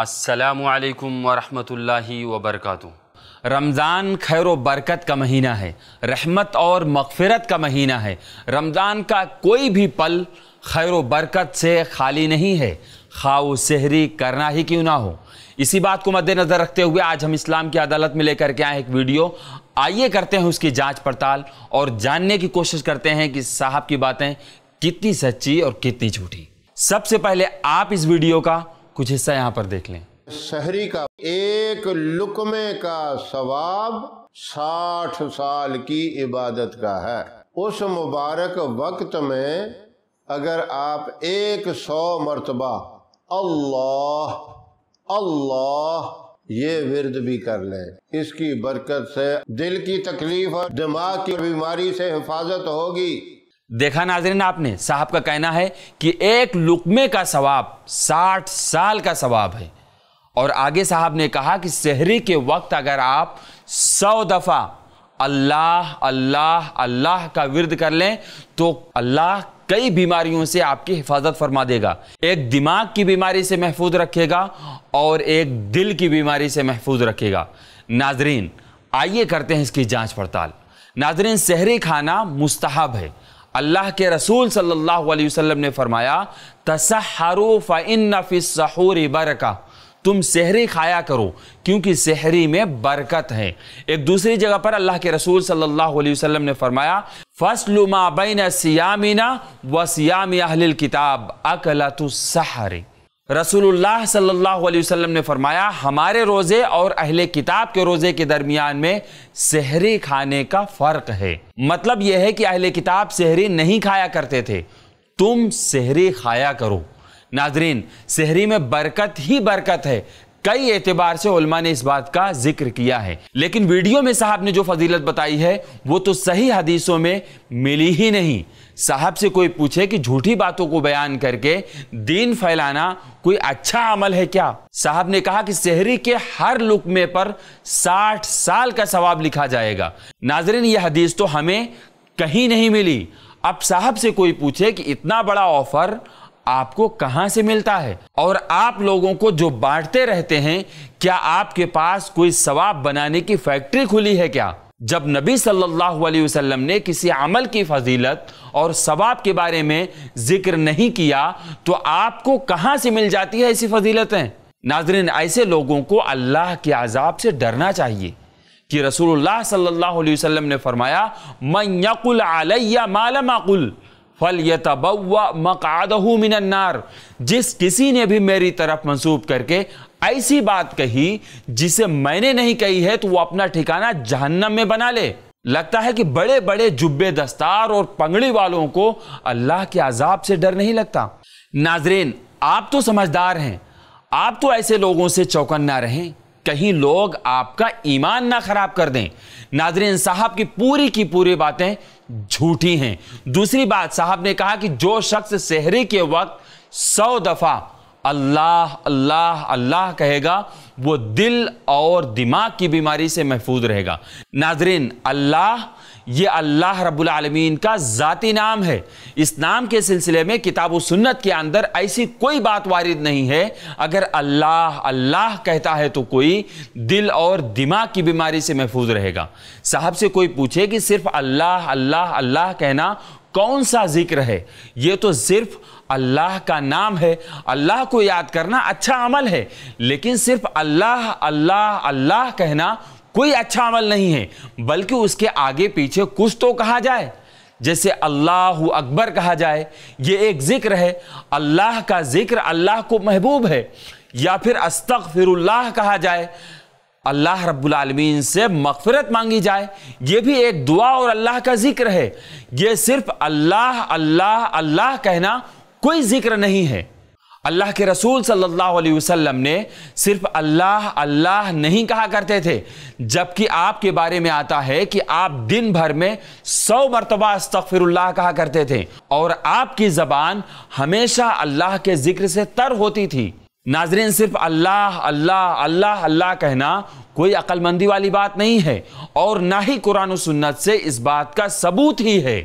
असलकम वरहमतुल्लाहि वबरकत रमज़ान खैर व बरकत का महीना है रहमत और मगफ़रत का महीना है रमज़ान का कोई भी पल खैर व बरकत से खाली नहीं है खाओ सहरी करना ही क्यों ना हो इसी बात को मद्देनज़र रखते हुए आज हम इस्लाम की अदालत में लेकर के आए एक वीडियो आइए करते हैं उसकी जांच पड़ताल और जानने की कोशिश करते हैं कि साहब की बातें कितनी सच्ची और कितनी झूठी सबसे पहले आप इस वीडियो का कुछ हिस्सा यहाँ पर देख लें शहरी का एक लुकमे का सवाब साठ साल की इबादत का है उस मुबारक वक्त में अगर आप एक सौ मरतबा अल्लाह अल्लाह ये विरद भी कर लें इसकी बरकत से दिल की तकलीफ और दिमाग की बीमारी से हिफाजत होगी देखा नाजरीन आपने साहब का कहना है कि एक लुकमे का सवाब साठ साल का सवाब है और आगे साहब ने कहा कि शहरी के वक्त अगर आप सौ दफ़ा अल्लाह अल्लाह अल्लाह का विरद कर लें तो अल्लाह कई बीमारियों से आपकी हिफाजत फरमा देगा एक दिमाग की बीमारी से महफूज रखेगा और एक दिल की बीमारी से महफूज रखेगा नाजरीन आइए करते हैं इसकी जांच पड़ताल नाजरीन शहरी खाना मुस्तहब है अल्लाह के रसूल सल्लल्लाहु अलैहि वसल्लम ने फरमाया तसहरु फ़िन फ़िसूर बरका तुम सहरी खाया करो क्योंकि सहरी में बरकत है एक दूसरी जगह पर अल्लाह के रसूल सल्लल्लाहु अलैहि वसल्लम ने फरमाया फसलुमा बैन सियामिना व सियाम अहल किताब अकलतुसहरी रसूलुल्लाह सल्लल्लाहु अलैहि वसल्लम ने फरमाया हमारे रोज़े और अहले किताब के रोज़े के दरमियान में सहरी खाने का फ़र्क है मतलब यह है कि अहले किताब सहरी नहीं खाया करते थे तुम सहरी खाया करो नाजरीन सहरी में बरकत ही बरकत है कई एतबार से उलमा ने इस बात का जिक्र किया है लेकिन वीडियो में साहब ने जो फजीलत बताई है वो तो सही हदीसों में मिली ही नहीं साहब से कोई पूछे कि झूठी बातों को बयान करके दीन फैलाना कोई अच्छा अमल है क्या साहब ने कहा कि शहरी के हर लुकमे पर 60 साल का सवाब लिखा जाएगा नाजरीन यह हदीस तो हमें कहीं नहीं मिली अब साहब से कोई पूछे कि इतना बड़ा ऑफर आपको कहां से मिलता है और आप लोगों को जो बांटते रहते हैं क्या आपके पास कोई सवाब बनाने की फैक्ट्री खुली है क्या जब नबी सल्लल्लाहु अलैहि वसल्लम ने किसी अमल की फजीलत और सवाब के बारे में जिक्र नहीं किया तो आपको कहाँ से मिल जाती है ऐसी फजीलतें नाजरीन ऐसे लोगों को अल्लाह के आज़ाब से डरना चाहिए कि रसूलुल्लाह सल्लल्लाहु अलैहि वसल्लम ने फरमाया मन यकुल आलैया मालम अकुल फल यतबव मकादहू मिनन्नार जिस किसी ने भी मेरी तरफ मंसूब करके ऐसी बात कही जिसे मैंने नहीं कही है तो वो अपना ठिकाना जहन्नम में बना ले लगता है कि बड़े बड़े जुब्बे दस्तार और पंगड़ी वालों को अल्लाह के अजाब से डर नहीं लगता नाजरेन आप तो समझदार हैं आप तो ऐसे लोगों से चौकन ना रहें कहीं लोग आपका ईमान ना खराब कर दें नाजरीन साहब की पूरी की पूरी बातें झूठी हैं दूसरी बात साहब ने कहा कि जो शख्स शहरी के वक्त सौ दफ़ा अल्लाह अल्लाह अल्लाह कहेगा वो दिल और दिमाग की बीमारी से महफूज रहेगा नाजरीन अल्लाह ये अल्लाह रबालमीन का ज़ाती नाम है इस नाम के सिलसिले में किताब सुन्नत के अंदर ऐसी कोई बात वारिद नहीं है अगर अल्लाह अल्लाह कहता है तो कोई दिल और दिमाग की बीमारी से महफूज रहेगा साहब से कोई पूछे कि सिर्फ अल्लाह अल्लाह अल्लाह कहना कौन सा जिक्र है ये तो सिर्फ अल्लाह का नाम है अल्लाह को याद करना अच्छा अमल है लेकिन सिर्फ अल्लाह अल्लाह अल्लाह कहना कोई अच्छा अमल नहीं है बल्कि उसके आगे पीछे कुछ तो कहा जाए जैसे अल्लाह अकबर कहा जाए ये एक ज़िक्र है अल्लाह का ज़िक्र अल्लाह को महबूब है या फिर अस्तक अस्तग़फिरुल्लाह कहा जाए अल्लाह रब्बुलमीन से मगफरत मांगी जाए ये भी एक दुआ और अल्लाह का जिक्र है ये सिर्फ अल्लाह अल्लाह अल्लाह कहना कोई जिक्र नहीं है अल्लाह के रसूल सल्लल्लाहु अलैहि वसल्लम ने सिर्फ अल्लाह अल्लाह नहीं कहा करते थे जबकि आपके बारे में आता है कि आप दिन भर में सौ मरतबा अस्तफ़िरुल्लाह कहा करते थे और आपकी ज़बान हमेशा अल्लाह के ज़िक्र से तर होती थी नाजरीन सिर्फ अल्लाह अल्लाह अल्लाह अल्लाह कहना कोई अक्लमंदी वाली बात नहीं है और ना ही कुरान सुन्नत से इस बात का सबूत ही है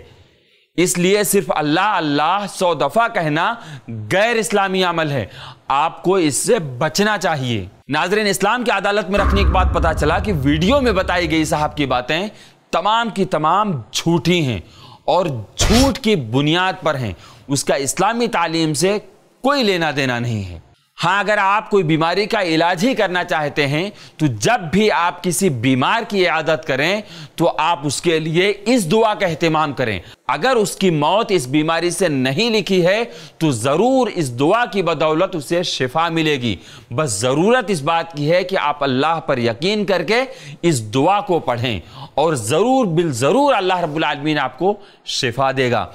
इसलिए सिर्फ अल्लाह अल्लाह सौ दफ़ा कहना गैर इस्लामी अमल है आपको इससे बचना चाहिए नाजरन इस्लाम की अदालत में रखने के बाद पता चला कि वीडियो में बताई गई साहब की बातें तमाम की तमाम झूठी हैं और झूठ की बुनियाद पर हैं उसका इस्लामी तालीम से कोई लेना देना नहीं है हाँ अगर आप कोई बीमारी का इलाज ही करना चाहते हैं तो जब भी आप किसी बीमार की आदत करें तो आप उसके लिए इस दुआ का अहतमाम करें अगर उसकी मौत इस बीमारी से नहीं लिखी है तो ज़रूर इस दुआ की बदौलत उसे शिफा मिलेगी बस ज़रूरत इस बात की है कि आप अल्लाह पर यकीन करके इस दुआ को पढ़ें और ज़रूर बिल ज़रूर अल्लाह रबालमीन आपको शिफा देगा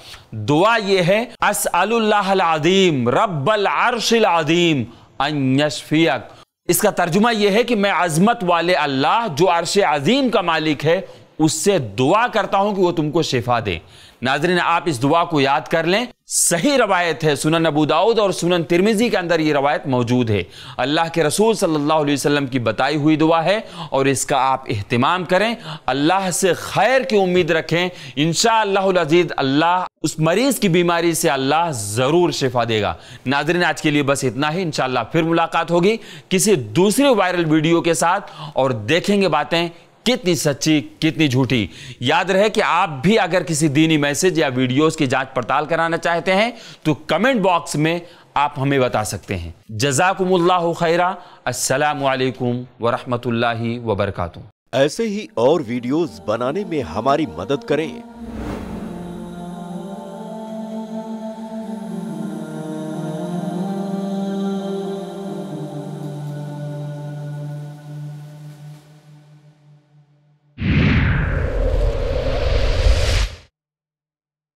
दुआ यह है असअल्लादीम रब्बल अरशिल आदीम अनयशफियक इसका तर्जुमा यह है कि मैं अजमत वाले अल्लाह जो अरश अजीम का मालिक है उससे दुआ करता हूं कि वो तुमको शिफा दे नाजरीन आप इस दुआ को याद कर लें सही रवायत है सुनन अबू दाऊद और सुनन तिरमिजी के अंदर ये रवायत मौजूद है अल्लाह के रसूल सल्लल्लाहु अलैहि वसल्लम की बताई हुई दुआ है और इसका आप अहतमाम करें अल्लाह से खैर की उम्मीद रखें इन शजीज़ अल्लाह उस मरीज़ की बीमारी से अल्लाह ज़रूर शिफा देगा नाजरीन आज के लिए बस इतना ही इन फिर मुलाकात होगी किसी दूसरे वायरल वीडियो के साथ और देखेंगे बातें कितनी सच्ची कितनी झूठी याद रहे कि आप भी अगर किसी दीनी मैसेज या वीडियोस की जांच पड़ताल कराना चाहते हैं तो कमेंट बॉक्स में आप हमें बता सकते हैं जजाकुमुल्ला खैरा असलकम वरहमल वबरकू ऐसे ही और वीडियोस बनाने में हमारी मदद करें